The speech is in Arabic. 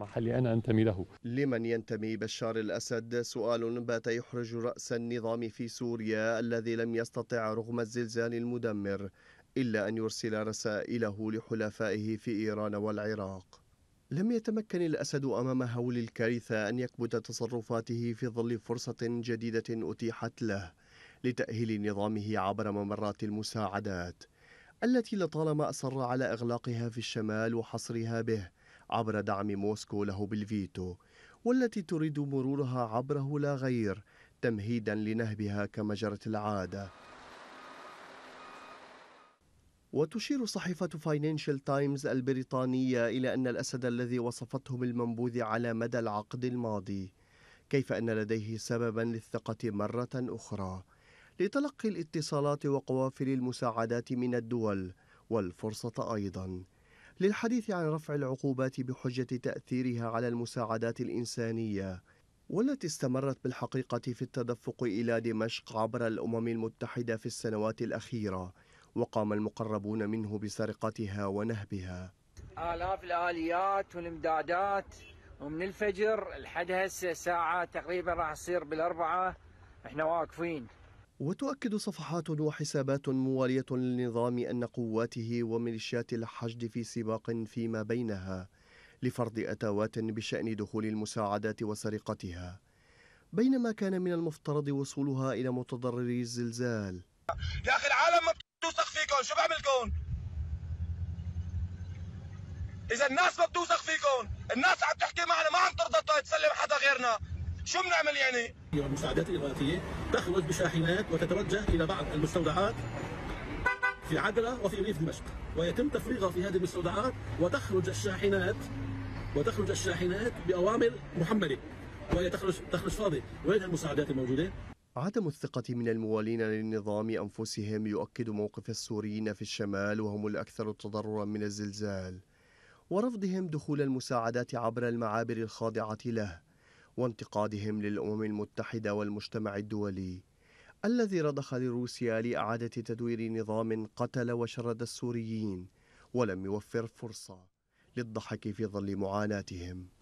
محلي أنا أنتمي له لمن ينتمي بشار الأسد سؤال بات يحرج رأس النظام في سوريا الذي لم يستطع رغم الزلزال المدمر إلا أن يرسل رسائله لحلفائه في إيران والعراق لم يتمكن الأسد أمام هول الكارثة أن يكبت تصرفاته في ظل فرصة جديدة أتيحت له لتأهيل نظامه عبر ممرات المساعدات التي لطالما أصر على إغلاقها في الشمال وحصرها به عبر دعم موسكو له بالفيتو والتي تريد مرورها عبره لا غير تمهيدا لنهبها كما جرت العاده وتشير صحيفة فاينانشال تايمز البريطانية إلى أن الأسد الذي وصفته بالمنبوذ على مدى العقد الماضي كيف أن لديه سببا للثقة مرة أخرى لتلقي الاتصالات وقوافل المساعدات من الدول والفرصة أيضا للحديث عن رفع العقوبات بحجة تأثيرها على المساعدات الإنسانية والتي استمرت بالحقيقة في التدفق إلى دمشق عبر الأمم المتحدة في السنوات الأخيرة وقام المقربون منه بسرقتها ونهبها آلاف الآليات والإمدادات ومن الفجر لحد هسه ساعة تقريبا راح تصير بالأربعة احنا واقفين وتؤكد صفحات وحسابات موالية للنظام أن قواته وميليشيات الحشد في سباق فيما بينها لفرض أتاوات بشأن دخول المساعدات وسرقتها بينما كان من المفترض وصولها إلى متضرري الزلزال يا أخي العالم ما بتوثق فيكم شو بعملكم؟ إذا الناس ما بتوثق فيكم شو بنعمل يعني؟ المساعدات الإغاثية تخرج بشاحنات وتتوجه الى بعض المستودعات في عدلة وفي ريف دمشق ويتم تفريغها في هذه المستودعات وتخرج الشاحنات وتخرج الشاحنات بأوامر محملة وهي تخرج تخرج فاضية وين المساعدات الموجودة؟ عدم الثقة من الموالين للنظام أنفسهم يؤكد موقف السوريين في الشمال وهم الأكثر تضررا من الزلزال ورفضهم دخول المساعدات عبر المعابر الخاضعة له وانتقادهم للأمم المتحدة والمجتمع الدولي الذي رضخ لروسيا لإعادة تدوير نظام قتل وشرد السوريين ولم يوفر فرصة للضحك في ظل معاناتهم